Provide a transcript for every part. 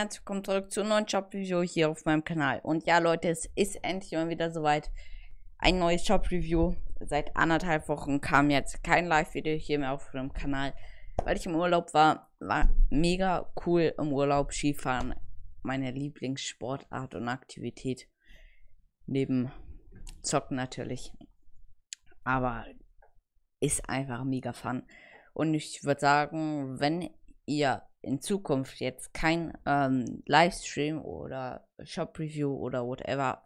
Herzlich willkommen zurück zu einem neuen Shop-Review hier auf meinem Kanal. Und ja, Leute, es ist endlich mal wieder soweit. Ein neues Shop-Review. Seit anderthalb Wochen kam jetzt kein Live-Video hier mehr auf dem Kanal, weil ich im Urlaub war. War mega cool im Urlaub Skifahren. Meine Lieblingssportart und Aktivität. Neben Zocken natürlich. Aber ist einfach mega fun. Und ich würde sagen, wenn ihr in Zukunft jetzt kein ähm, Livestream oder Shop-Review oder whatever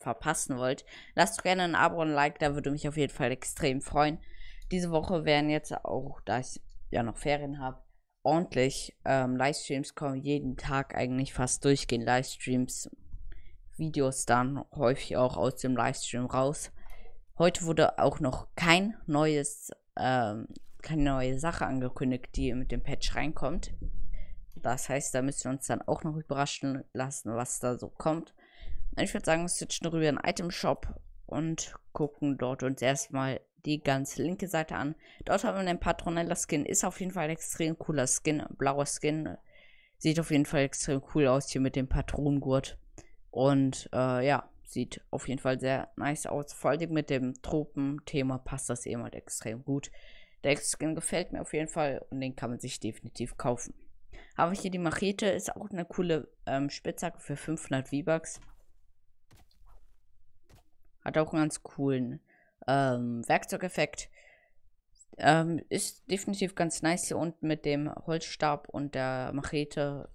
verpassen wollt, lasst doch gerne ein Abo und ein Like, da würde mich auf jeden Fall extrem freuen. Diese Woche werden jetzt auch, da ich ja noch Ferien habe, ordentlich ähm, Livestreams kommen, jeden Tag eigentlich fast durchgehend Livestreams, Videos dann häufig auch aus dem Livestream raus. Heute wurde auch noch kein neues ähm, keine neue Sache angekündigt, die mit dem Patch reinkommt. Das heißt, da müssen wir uns dann auch noch überraschen lassen, was da so kommt. Ich würde sagen, wir switchen rüber in den Item Shop und gucken dort uns erstmal die ganze linke Seite an. Dort haben wir den Patronella Skin. Ist auf jeden Fall ein extrem cooler Skin. Blauer Skin. Sieht auf jeden Fall extrem cool aus hier mit dem Patronengurt. Und äh, ja, sieht auf jeden Fall sehr nice aus. Vor allem mit dem Tropenthema passt das eben halt extrem gut. Der X-Skin gefällt mir auf jeden Fall und den kann man sich definitiv kaufen. Habe ich hier die Machete, ist auch eine coole ähm, Spitzhacke für 500 V-Bucks. Hat auch einen ganz coolen ähm, Werkzeugeffekt. Ähm, ist definitiv ganz nice hier unten mit dem Holzstab und der Machete.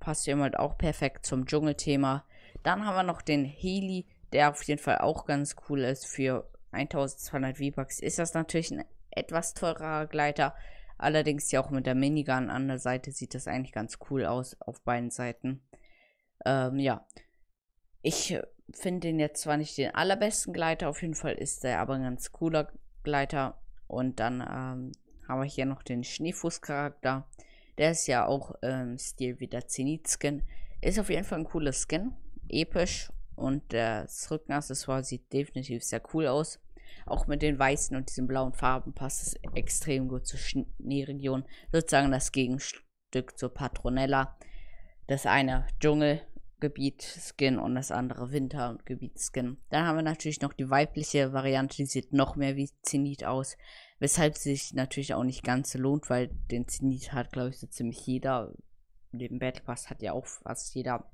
Passt hier jemand auch perfekt zum Dschungelthema. Dann haben wir noch den Heli, der auf jeden Fall auch ganz cool ist. Für 1200 V-Bucks ist das natürlich ein etwas teurerer Gleiter. Allerdings ja auch mit der Minigun an der Seite sieht das eigentlich ganz cool aus, auf beiden Seiten. Ähm, ja. Ich äh, finde den jetzt zwar nicht den allerbesten Gleiter, auf jeden Fall ist der aber ein ganz cooler Gleiter. Und dann ähm, haben wir hier noch den Schneefußcharakter. Der ist ja auch ähm, Stil wie der Zenit-Skin. Ist auf jeden Fall ein cooler Skin. Episch. Und das Rückenaccessoire sieht definitiv sehr cool aus. Auch mit den weißen und diesen blauen Farben passt es extrem gut zur Schneeregion. Sozusagen das Gegenstück zur Patronella. Das eine Dschungelgebiet-Skin und das andere Wintergebiet-Skin. Dann haben wir natürlich noch die weibliche Variante, die sieht noch mehr wie Zenit aus. Weshalb sich natürlich auch nicht ganz so lohnt, weil den Zenit hat, glaube ich, so ziemlich jeder. Neben Battle Pass hat ja auch fast jeder.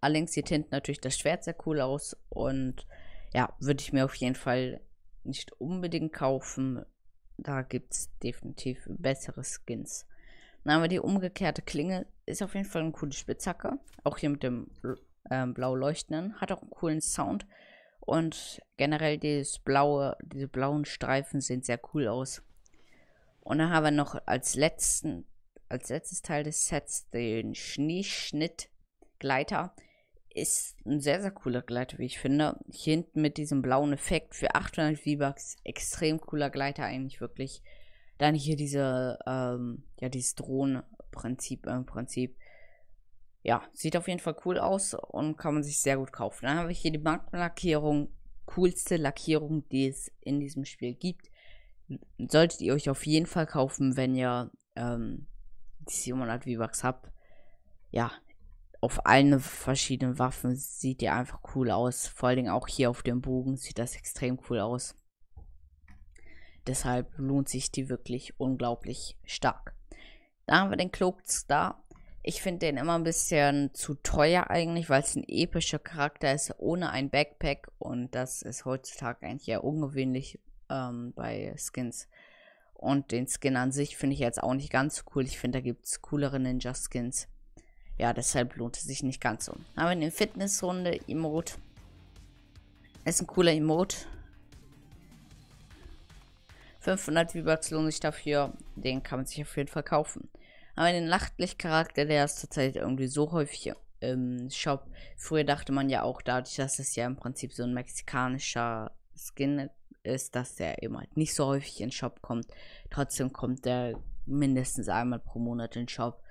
Allerdings sieht hinten natürlich das Schwert sehr cool aus und ja, würde ich mir auf jeden Fall nicht unbedingt kaufen. Da gibt es definitiv bessere Skins. Dann haben wir die umgekehrte Klinge. Ist auf jeden Fall eine coole Spitzhacke. Auch hier mit dem äh, blau leuchtenden. Hat auch einen coolen Sound. Und generell dieses blaue, diese blauen Streifen sehen sehr cool aus. Und dann haben wir noch als letzten, als letztes Teil des Sets den Schneeschnittgleiter. Ist ein sehr, sehr cooler Gleiter, wie ich finde. Hier hinten mit diesem blauen Effekt für 800 V-Bucks. Extrem cooler Gleiter eigentlich wirklich. Dann hier diese, ähm, ja, dieses Drohnenprinzip äh, im Prinzip. Ja, sieht auf jeden Fall cool aus und kann man sich sehr gut kaufen. Dann habe ich hier die Markenlackierung. Coolste Lackierung, die es in diesem Spiel gibt. Solltet ihr euch auf jeden Fall kaufen, wenn ihr ähm, die 700 V-Bucks habt. Ja, auf allen verschiedenen Waffen sieht die einfach cool aus. Vor allen Dingen auch hier auf dem Bogen sieht das extrem cool aus. Deshalb lohnt sich die wirklich unglaublich stark. Dann haben wir den Cloaked Star. Ich finde den immer ein bisschen zu teuer eigentlich, weil es ein epischer Charakter ist ohne ein Backpack und das ist heutzutage eigentlich eher ungewöhnlich ähm, bei Skins. Und den Skin an sich finde ich jetzt auch nicht ganz so cool. Ich finde, da gibt es coolere Ninja-Skins. Ja, deshalb lohnt es sich nicht ganz so. Haben wir eine Fitnessrunde, Emote. Ist ein cooler Emote. 500 V-Bucks lohnt sich dafür. Den kann man sich auf jeden Fall kaufen. Aber den Nachtlichtcharakter, der ist zurzeit irgendwie so häufig im Shop. Früher dachte man ja auch dadurch, dass es ja im Prinzip so ein mexikanischer Skin ist, dass der eben halt nicht so häufig in den Shop kommt. Trotzdem kommt der mindestens einmal pro Monat in den Shop.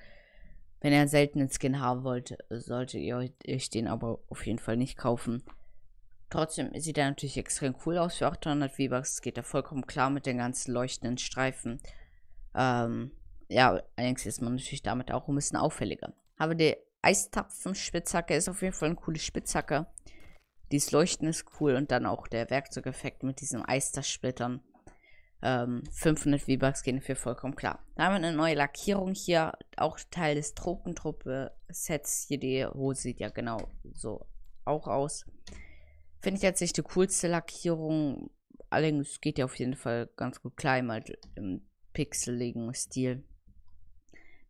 Wenn ihr einen seltenen Skin haben wollt, solltet ihr euch den aber auf jeden Fall nicht kaufen. Trotzdem sieht er natürlich extrem cool aus für 800 V-Bucks. Geht da vollkommen klar mit den ganzen leuchtenden Streifen. Ähm, ja, allerdings ist man natürlich damit auch ein bisschen auffälliger. Aber die Eistapfen-Spitzhacke ist auf jeden Fall eine coole Spitzhacke. Dieses Leuchten ist cool und dann auch der Werkzeugeffekt mit diesem diesen splittern ähm, 500 V-Bucks gehen für vollkommen klar. Da haben wir eine neue Lackierung hier, auch Teil des Truppentruppe-Sets. Hier die Hose sieht ja genau so auch aus. Finde ich jetzt nicht die coolste Lackierung. Allerdings geht ja auf jeden Fall ganz gut klar im, halt im pixeligen Stil.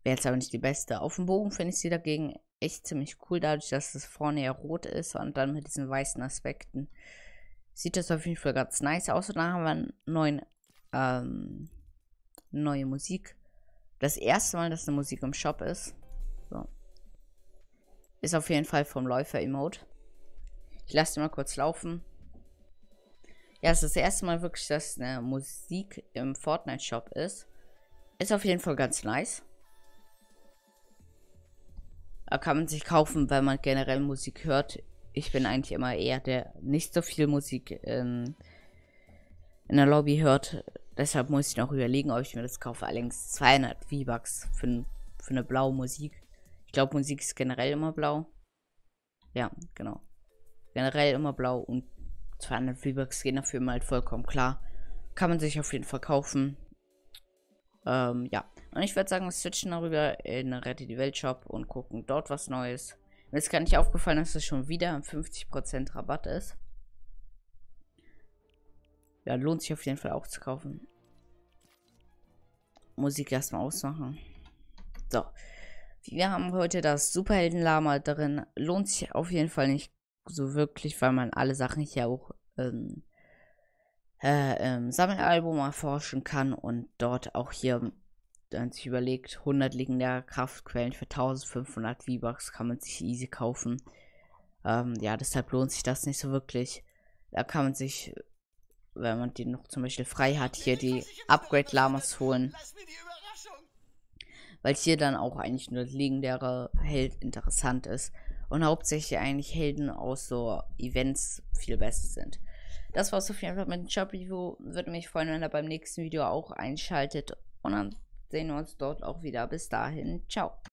Wäre jetzt aber nicht die beste. Auf dem Bogen finde ich sie dagegen echt ziemlich cool, dadurch, dass es vorne ja rot ist und dann mit diesen weißen Aspekten. Sieht das auf jeden Fall ganz nice aus. Und dann haben wir einen neuen ähm, neue Musik. Das erste Mal, dass eine Musik im Shop ist. So. Ist auf jeden Fall vom Läufer-Emote. Ich lasse den mal kurz laufen. Ja, es ist das erste Mal wirklich, dass eine Musik im Fortnite-Shop ist. Ist auf jeden Fall ganz nice. Da kann man sich kaufen, wenn man generell Musik hört. Ich bin eigentlich immer eher der der nicht so viel Musik in ähm, in der Lobby hört. Deshalb muss ich noch überlegen, ob ich mir das kaufe. Allerdings 200 V-Bucks für, für eine blaue Musik. Ich glaube, Musik ist generell immer blau. Ja, genau. Generell immer blau und 200 V-Bucks gehen dafür mal halt vollkommen klar. Kann man sich auf jeden Fall kaufen. Ähm, ja. Und ich würde sagen, wir switchen darüber in den Rette die Welt Shop und gucken dort was Neues. Mir ist gar nicht aufgefallen, dass es das schon wieder 50% Rabatt ist. Ja, lohnt sich auf jeden Fall auch zu kaufen. Musik erstmal ausmachen. So. Wir haben heute das Superhelden-Lama drin. Lohnt sich auf jeden Fall nicht so wirklich, weil man alle Sachen hier auch ähm, äh, im Sammelalbum erforschen kann und dort auch hier ähm, dann sich überlegt, 100 legendäre Kraftquellen für 1500 V-Bucks kann man sich easy kaufen. Ähm, ja, deshalb lohnt sich das nicht so wirklich. Da kann man sich wenn man die noch zum Beispiel frei hat, hier die Upgrade-Lamas holen. Weil hier dann auch eigentlich nur legendäre Held interessant ist. Und hauptsächlich eigentlich Helden aus so Events viel besser sind. Das war's auf jeden Fall mit dem Job-Review. Würde mich freuen, wenn ihr beim nächsten Video auch einschaltet. Und dann sehen wir uns dort auch wieder. Bis dahin. Ciao.